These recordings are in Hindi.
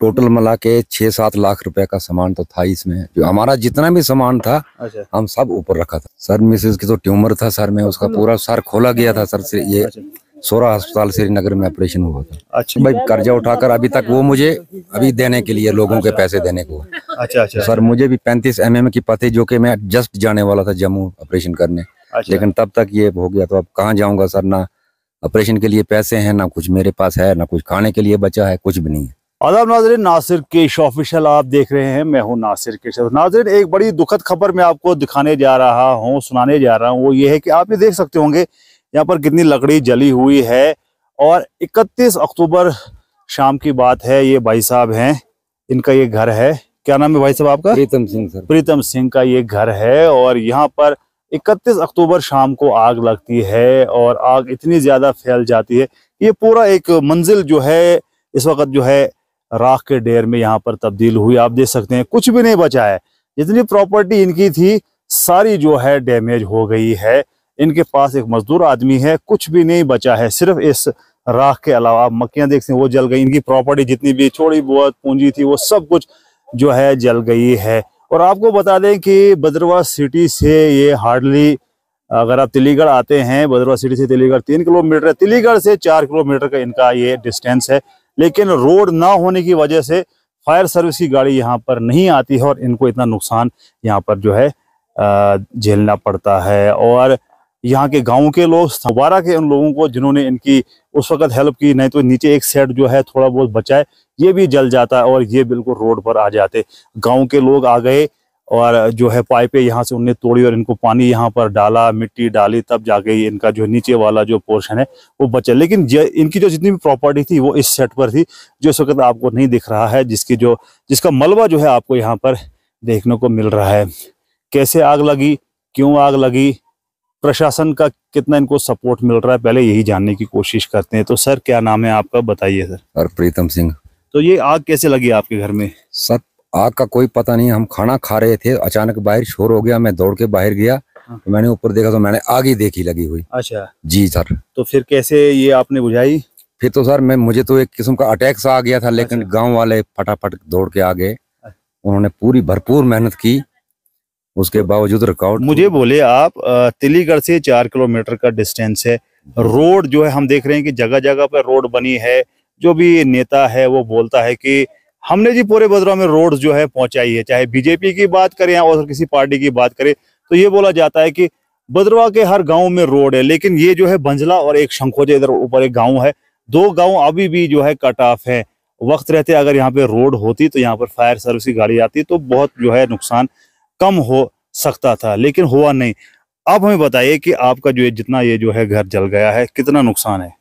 टोटल मिला के छह सात लाख रुपए का सामान तो था इसमें जो हमारा जितना भी सामान था अच्छा। हम सब ऊपर रखा था सर मिसेज की तो ट्यूमर था सर में उसका पूरा सर खोला गया था सर से ये अच्छा। सोरा अस्पताल श्रीनगर में ऑपरेशन हुआ था अच्छा भाई कर्जा उठाकर अभी तक वो मुझे अभी देने के लिए लोगों के पैसे देने को अच्छा अच्छा सर मुझे भी पैंतीस एम की पते जो कि मैं जस्ट जाने वाला था जम्मू ऑपरेशन करने अच्छा। लेकिन तब तक ये हो गया तो अब कहाँ जाऊंगा सर ना ऑपरेशन के लिए पैसे हैं ना कुछ मेरे पास है ना कुछ खाने के लिए बचा है कुछ भी नहीं है आदाब नाजरन नासिर के ऑफिशियल आप देख रहे हैं मैं हूं नासिर केशव तो नाजरन एक बड़ी दुखद खबर मैं आपको दिखाने जा रहा हूं सुनाने जा रहा हूं वो ये है कि आप ये देख सकते होंगे यहाँ पर कितनी लकड़ी जली हुई है और 31 अक्टूबर शाम की बात है ये भाई साहब हैं इनका ये घर है क्या नाम है भाई साहब आपका प्रीतम सिंह सर प्रीतम सिंह का ये घर है और यहाँ पर इकतीस अक्टूबर शाम को आग लगती है और आग इतनी ज्यादा फैल जाती है ये पूरा एक मंजिल जो है इस वक्त जो है राख के डेर में यहाँ पर तब्दील हुई आप देख सकते हैं कुछ भी नहीं बचा है जितनी प्रॉपर्टी इनकी थी सारी जो है डैमेज हो गई है इनके पास एक मजदूर आदमी है कुछ भी नहीं बचा है सिर्फ इस राख के अलावा आप मक्खियाँ देख सकते हैं वो जल गई इनकी प्रॉपर्टी जितनी भी थोड़ी बहुत पूंजी थी वो सब कुछ जो है जल गई है और आपको बता दें कि बद्रवा सिटी से ये हार्डली अगर आप तिलीगढ़ आते हैं बद्रवा सिटी से तिलीगढ़ तीन किलोमीटर है तिलीगढ़ से चार किलोमीटर का इनका ये डिस्टेंस है लेकिन रोड ना होने की वजह से फायर सर्विस की गाड़ी यहाँ पर नहीं आती है और इनको इतना नुकसान यहाँ पर जो है झेलना पड़ता है और यहाँ के गाँव के लोग दोबारा के उन लोगों को जिन्होंने इनकी उस वक्त हेल्प की नहीं तो नीचे एक सेट जो है थोड़ा बहुत बचाए ये भी जल जाता है और ये बिल्कुल रोड पर आ जाते गांव के लोग आ गए और जो है पाइपें यहाँ से उनने तोड़ी और इनको पानी यहाँ पर डाला मिट्टी डाली तब जाके इनका जो नीचे वाला जो पोर्शन है वो बचा लेकिन इनकी जो जितनी भी प्रॉपर्टी थी वो इस सेट पर थी जो इस वक्त आपको नहीं दिख रहा है जिसकी जो जिसका मलबा जो है आपको यहाँ पर देखने को मिल रहा है कैसे आग लगी क्यों आग लगी प्रशासन का कितना इनको सपोर्ट मिल रहा है पहले यही जानने की कोशिश करते हैं तो सर क्या नाम है आपका बताइए सर और प्रीतम सिंह तो ये आग कैसे लगी आपके घर में सर आग का कोई पता नहीं हम खाना खा रहे थे अचानक बाहर शोर हो गया मैं दौड़ के बाहर गया हाँ। तो मैंने ऊपर देखा तो मैंने आग ही देखी लगी हुई अच्छा जी सर तो फिर कैसे ये आपने बुझाई फिर तो सर मैं मुझे तो एक किस्म का अटैक सा आ गया था लेकिन अच्छा। गांव वाले फटाफट दौड़ के आ गए अच्छा। उन्होंने पूरी भरपूर मेहनत की उसके बावजूद रिकॉर्ड मुझे बोले आप तिलीगढ़ से चार किलोमीटर का डिस्टेंस है रोड जो है हम देख रहे हैं कि जगह जगह पर रोड बनी है जो भी नेता है वो बोलता है की हमने जी पूरे बदरा में रोड जो है पहुंचाई है चाहे बीजेपी की बात करें या और किसी पार्टी की बात करें तो ये बोला जाता है कि बदरवा के हर गांव में रोड है लेकिन ये जो है बंजला और एक शंखोजे इधर ऊपर एक गांव है दो गांव अभी भी जो है कट ऑफ है वक्त रहते अगर यहाँ पे रोड होती तो यहाँ पर फायर सर्विस की गाड़ी आती तो बहुत जो है नुकसान कम हो सकता था लेकिन हुआ नहीं अब हमें बताइए कि आपका जो है जितना ये जो है घर जल गया है कितना नुकसान है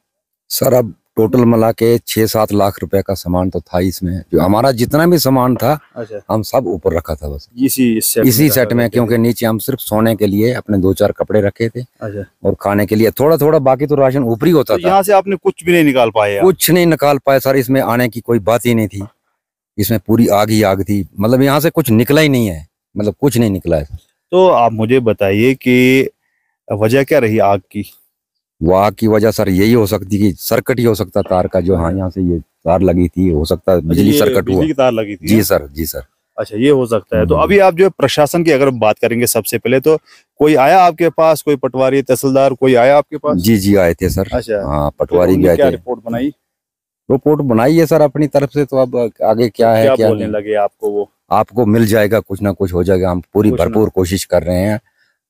सर अब टोटल मिला के छह सात लाख रुपए का सामान तो था इसमें जो हमारा जितना भी सामान था अच्छा। हम सब ऊपर रखा था बस इसी सेट इसी सेट में क्योंकि नीचे हम सिर्फ सोने के लिए अपने दो चार कपड़े रखे थे अच्छा। और खाने के लिए थोड़ा थोड़ा बाकी तो राशन ऊपरी होता तो था यहाँ से आपने कुछ भी नहीं निकाल पाया कुछ नहीं निकाल पाया सर इसमें आने की कोई बात ही नहीं थी इसमें पूरी आग ही आग थी मतलब यहाँ से कुछ निकला ही नहीं है मतलब कुछ नहीं निकला है तो आप मुझे बताइए की वजह क्या रही आग की वाह की वजह सर यही हो सकती कि सर्कट ही हो सकता तार का जो हाँ यहाँ से ये तार लगी थी हो सकता अच्छा, बिजली सर्कट हुआ तार लगी थी जी सर जी सर अच्छा ये हो सकता है तो हम्म। अभी आप जो प्रशासन की अगर बात करेंगे सबसे पहले तो कोई आया आपके पास कोई पटवारी तहसीलदार कोई आया आपके पास जी जी आए थे सर अच्छा हाँ तो पटवारी भी आए थे रिपोर्ट बनाई रिपोर्ट बनाई है सर अपनी तरफ से तो अब आगे क्या है क्या बोलने लगे आपको वो आपको मिल जाएगा कुछ ना कुछ हो जाएगा हम पूरी भरपूर कोशिश कर रहे हैं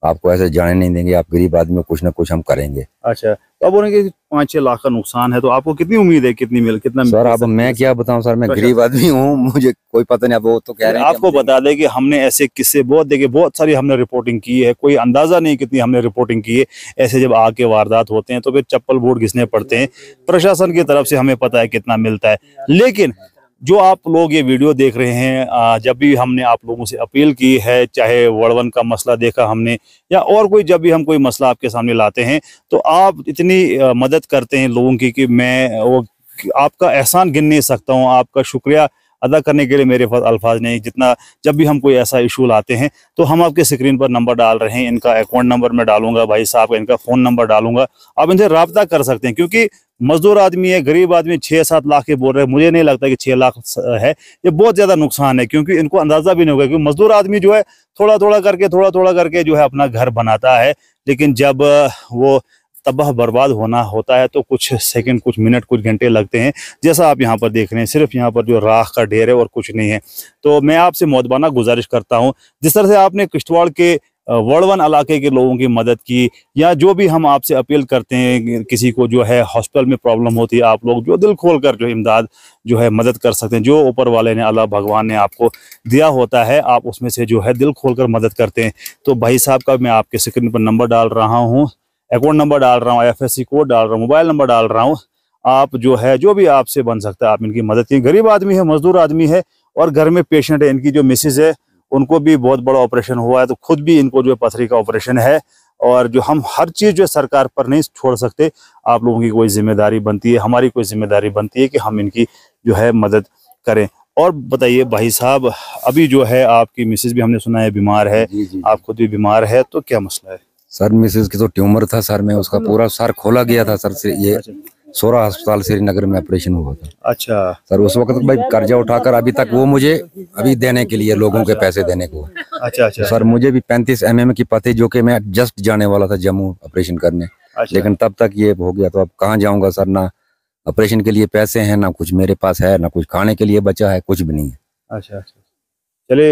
आपको ऐसे जाने नहीं देंगे आप गरीब आदमी कुछ ना कुछ हम करेंगे अच्छा तो अब उन्हें पाँच छह लाख का नुकसान है तो आपको कितनी उम्मीद है कितनी मिल कितना मिल, सर अब मैं क्या बताऊं सर मैं अच्छा, गरीब अच्छा। आदमी हूँ मुझे कोई पता नहीं अब वो तो कह रहे हैं आपको बता दें कि हमने ऐसे किस्से बहुत देखे बहुत सारी हमने रिपोर्टिंग की है कोई अंदाजा नहीं कितनी हमने रिपोर्टिंग की है ऐसे जब आके वारदात होते हैं तो फिर चप्पल बोर्ड घिसने पड़ते हैं प्रशासन की तरफ से हमें पता है कितना मिलता है लेकिन जो आप लोग ये वीडियो देख रहे हैं जब भी हमने आप लोगों से अपील की है चाहे वड़वन का मसला देखा हमने या और कोई जब भी हम कोई मसला आपके सामने लाते हैं तो आप इतनी मदद करते हैं लोगों की कि मैं वो आपका एहसान गिन नहीं सकता हूँ आपका शुक्रिया अदा करने के लिए मेरे पास अल्फाज नहीं जितना जब भी हम कोई ऐसा इशू लाते हैं तो हम आपके स्क्रीन पर नंबर डाल रहे हैं इनका अकाउंट नंबर मैं डालूंगा भाई साहब इनका फ़ोन नंबर डालूंगा आप इनसे रबता कर सकते हैं क्योंकि मजदूर आदमी है गरीब आदमी छः सात लाख के बोल रहे हैं मुझे नहीं लगता कि छः लाख है ये बहुत ज़्यादा नुकसान है क्योंकि इनको अंदाज़ा भी नहीं होगा क्योंकि मजदूर आदमी जो है थोड़ा थोड़ा करके थोड़ा थोड़ा करके जो है अपना घर बनाता है लेकिन जब वो तबाह बर्बाद होना होता है तो कुछ सेकंड कुछ मिनट कुछ घंटे लगते हैं जैसा आप यहाँ पर देख रहे हैं सिर्फ यहाँ पर जो राख का ढेर है और कुछ नहीं है तो मैं आपसे मौतबाना गुजारिश करता हूँ जिस तरह से आपने किश्तवाड़ के वर्डवन इलाके के लोगों की मदद की या जो भी हम आपसे अपील करते हैं किसी को जो है हॉस्पिटल में प्रॉब्लम होती है आप लोग जो दिल खोल कर जो इमदाद जो है मदद कर सकते हैं जो ऊपर वाले ने अल्लाह भगवान ने आपको दिया होता है आप उसमें से जो है दिल खोल कर मदद करते हैं तो भाई साहब का मैं आपके स्क्रीन पर नंबर डाल रहा हूँ अकाउंट नंबर डाल रहा हूँ आई कोड डाल रहा हूँ मोबाइल नंबर डाल रहा हूँ आप जो है जो भी आपसे बन सकता है आप इनकी मदद की गरीब आदमी है मजदूर आदमी है और घर में पेशेंट है इनकी जो मिसिज है उनको भी बहुत बड़ा ऑपरेशन हुआ है तो खुद भी इनको जो है पथरी का ऑपरेशन है और जो हम हर चीज़ जो सरकार पर नहीं छोड़ सकते आप लोगों की कोई जिम्मेदारी बनती है हमारी कोई जिम्मेदारी बनती है कि हम इनकी जो है मदद करें और बताइए भाई साहब अभी जो है आपकी मिसेज भी हमने सुना है बीमार है जी जी। आप खुद भी बीमार है तो क्या मसला है सर मिसेज की तो ट्यूमर था सर में उसका पूरा सर खोला गया था सर से ये अच्छा। सोरा अस्पताल श्रीनगर में ऑपरेशन हुआ था अच्छा सर उस वक्त भाई कर्जा उठाकर अभी तक वो मुझे अभी देने के लिए लोगों के पैसे देने को अच्छा अच्छा सर मुझे भी पैंतीस एम एम की पते जो कि मैं जस्ट जाने वाला था जम्मू ऑपरेशन करने अच्छा। लेकिन तब तक ये हो गया तो अब कहाँ जाऊंगा सर ना ऑपरेशन के लिए पैसे है ना कुछ मेरे पास है ना कुछ खाने के लिए बचा है कुछ भी नहीं है अच्छा अच्छा चले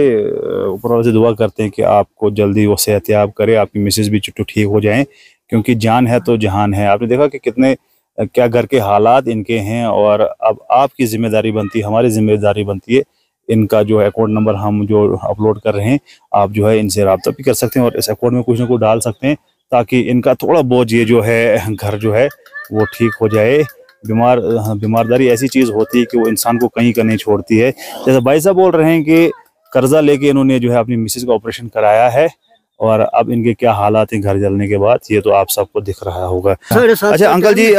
ऊपर वाले से दुआ करते हैं कि आपको जल्दी वो सेहतियाब करे आपकी मिसेज भी चुट्टू ठीक हो जाए क्योंकि जान है तो जहान है आपने देखा कि कितने क्या घर के हालात इनके हैं और अब आपकी जिम्मेदारी बनती है हमारी जिम्मेदारी बनती है इनका जो है अकाउंट नंबर हम जो अपलोड कर रहे हैं आप जो है इनसे रबता भी कर सकते हैं और इस अकाउंट में कुछ ना कुछ डाल सकते हैं ताकि इनका थोड़ा बहुत ये जो है घर जो है वो ठीक हो जाए बीमार बीमारदारी ऐसी चीज़ होती है कि वो इंसान को कहीं का नहीं छोड़ती है जैसे भाई साहब बोल रहे हैं कि कर्जा लेके इन्होंने जो है अपनी मिसेज का ऑपरेशन कराया है और अब इनके क्या हालात हैं घर जलने के बाद ये तो आप सबको दिख रहा होगा अच्छा अंकल जी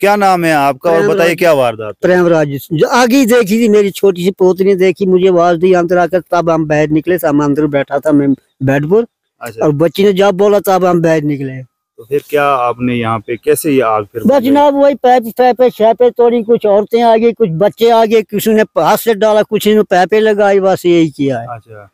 क्या नाम है आपका और बताइए क्या वारदात प्रेमराज जो आगे देखी थी मेरी छोटी सी पोतनी देखी मुझे आवाज दी अंदर आकर तब हम बाहर निकले सब अंदर बैठा था मैं बेड पर अच्छा। और बच्ची ने जब बोला तब हम बाहर निकले तो फिर क्या आपने यहाँ पे कैसे ये आग फिर बस जनाब वही पैप पैपे शैपे तोड़ी कुछ औरतें आ गई कुछ बच्चे आ गए किसी ने हाथ से डाला कुछ ने पैपे लगाई बस यही किया है अच्छा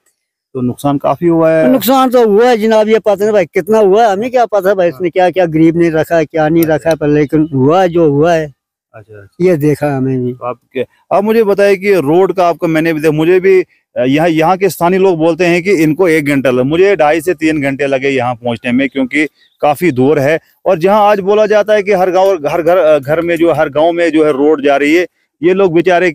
तो नुकसान काफी हुआ है नुकसान तो हुआ है जनाब ये पता नहीं भाई कितना हुआ है हमें क्या पता भाई इसने क्या क्या गरीब ने रखा है क्या नहीं अच्छा। रखा है पर लेकिन हुआ है जो हुआ है अच्छा, अच्छा। ये देखा हमें भी तो आपके अब मुझे बताइए कि रोड का आपका मैंने भी देखा मुझे भी यहाँ यहाँ के स्थानीय लोग बोलते हैं कि इनको एक घंटा लगा मुझे ढाई से तीन घंटे लगे यहाँ पहुँचने में क्योंकि काफी दूर है और जहाँ आज बोला जाता है कि हर गांव हर घर घर में जो हर गांव में जो है रोड जा रही है ये लोग बेचारे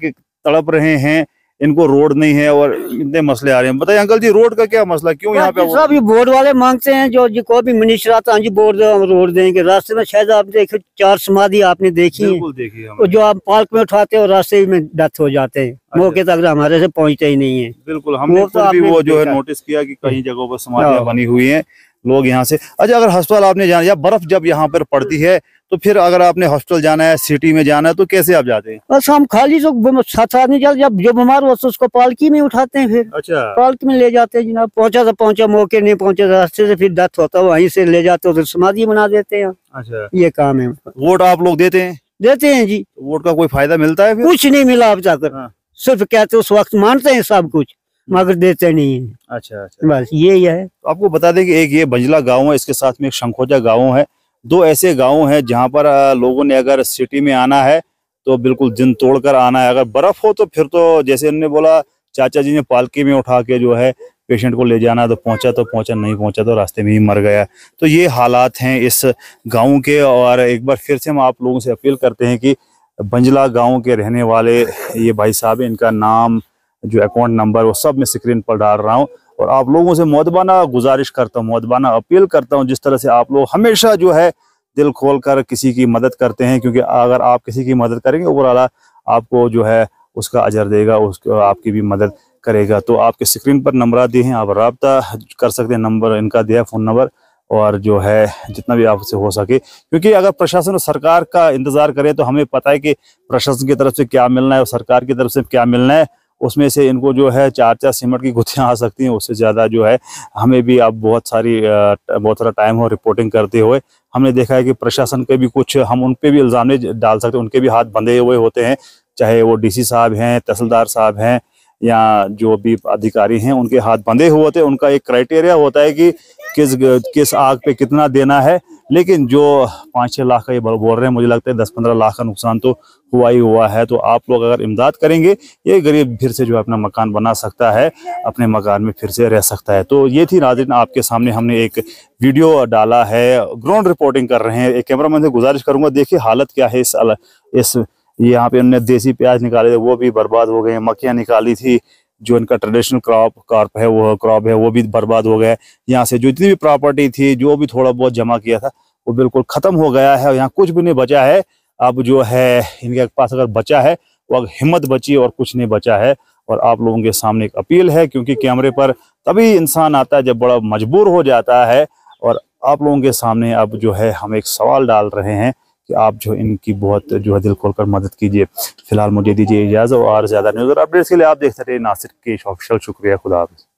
तड़प रहे हैं इनको रोड नहीं है और इतने मसले आ रहे हैं बताइए अंकल जी रोड का क्या मसला क्यों यहाँ पे सब ये बोर्ड वाले मांगते हैं जो जी कोई भी मिनिस्टर आता जी बोर्ड रोड देंगे रास्ते में शायद आप देखो चार समाधि आपने देखी है देखी जो आप पार्क में उठाते और रास्ते में डेथ हो जाते हैं अच्छा। मौके तक हमारे से पहुंचते ही नहीं है बिल्कुल हमने वो तो जो है नोटिस किया की कई हाँ। जगहों पर समाधियां हाँ। बनी हुई है लोग यहाँ से अच्छा अगर हॉस्पिटल आपने जाना या बर्फ जब यहाँ पर पड़ती है तो फिर अगर आपने हॉस्पिटल जाना है सिटी में जाना है तो कैसे आप जाते हैं बस हम खाली जो साथ आदमी जब जो बीमार हो तो उसको पालकी में उठाते हैं फिर अच्छा पालकी में ले जाते हैं जनाब पहुंचा तो पहुंचा मौके नहीं पहुंचे रास्ते से फिर डेथ होता है वहीं से ले जाते हो तो समाधि बना देते हैं अच्छा ये काम है वोट आप लोग देते हैं देते हैं जी वोट का कोई फायदा मिलता है कुछ नहीं मिला आप जाकर हाँ। सिर्फ कहते उस वक्त मानते हैं सब कुछ मगर देते नहीं है अच्छा अच्छा बस ये है तो आपको बता दें कि एक ये बंजला गाँव है इसके साथ में एक शंखोजा गाँव है दो ऐसे गाँव हैं जहाँ पर लोगों ने अगर सिटी में आना है तो बिल्कुल दिन तोड़कर आना है अगर बर्फ हो तो फिर तो जैसे उन्होंने बोला चाचा जी ने पालकी में उठा के जो है पेशेंट को ले जाना तो पहुंचा तो पहुंचा नहीं पहुंचा तो रास्ते में ही मर गया तो ये हालात हैं इस गांव के और एक बार फिर से हम आप लोगों से अपील करते हैं कि बंजला गांव के रहने वाले ये भाई साहब इनका नाम जो अकाउंट नंबर वो सब मैं स्क्रीन पर डाल रहा हूँ और आप लोगों से मोदबाना गुजारिश करता हूँ मोदबाना अपील करता हूँ जिस तरह से आप लोग हमेशा जो है दिल खोल कर किसी की मदद करते हैं क्योंकि अगर आप किसी की मदद करेंगे ओवरऑल आपको जो है उसका अजर देगा उसको आपकी भी मदद करेगा तो आपके स्क्रीन पर नंबर दिए हैं आप रबता कर सकते हैं नंबर इनका दिया फ़ोन नंबर और जो है जितना भी आपसे हो सके क्योंकि अगर प्रशासन और सरकार का इंतज़ार करें तो हमें पता है कि प्रशासन की तरफ से क्या मिलना है और सरकार की तरफ से क्या मिलना है उसमें से इनको जो है चार चार सीमेंट की गुत्थियाँ आ सकती हैं उससे ज़्यादा जो है हमें भी अब बहुत सारी बहुत सारा टाइम हो रिपोर्टिंग करते हुए हमने देखा है कि प्रशासन के भी कुछ हम उन पर भी इल्ज़ाम डाल सकते उनके भी हाथ बंधे हुए होते हैं चाहे वो डी साहब हैं तहसीलदार साहब हैं या जो भी अधिकारी हैं उनके हाथ बंधे हुए होते हैं उनका एक क्राइटेरिया होता है कि किस किस आग पे कितना देना है लेकिन जो पाँच छः लाख का ये बोल रहे हैं मुझे लगता है दस पंद्रह लाख का नुकसान तो हुआ ही हुआ है तो आप लोग अगर इमदाद करेंगे ये गरीब फिर से जो अपना मकान बना सकता है अपने मकान में फिर से रह सकता है तो ये थी नाजरन आपके सामने हमने एक वीडियो डाला है ग्राउंड रिपोर्टिंग कर रहे हैं एक मैन से गुजारिश करूंगा देखिए हालत क्या है इस इस यहाँ पे उन्होंने देसी प्याज निकाले थे वो भी बर्बाद हो गए मक्खियाँ निकाली थी जो इनका ट्रेडिशनल क्रॉप कार्प है वो क्रॉप है वो भी बर्बाद हो गया है यहाँ से जो जितनी भी प्रॉपर्टी थी जो भी थोड़ा बहुत जमा किया था वो बिल्कुल ख़त्म हो गया है और यहाँ कुछ भी नहीं बचा है अब जो है इनके पास अगर बचा है वो अगर हिम्मत बची और कुछ नहीं बचा है और आप लोगों के सामने एक अपील है क्योंकि कैमरे पर तभी इंसान आता है जब बड़ा मजबूर हो जाता है और आप लोगों के सामने अब जो है हम एक सवाल डाल रहे हैं कि आप जो इनकी बहुत जो है दिल खोलकर मदद कीजिए फिलहाल मुझे दीजिए इजाज़त और ज़्यादा न्यूज़ और अपडेट्स के लिए आप देखते रहिए नासिर के ऑफिशियल शुक्रिया खुदा हाफिज़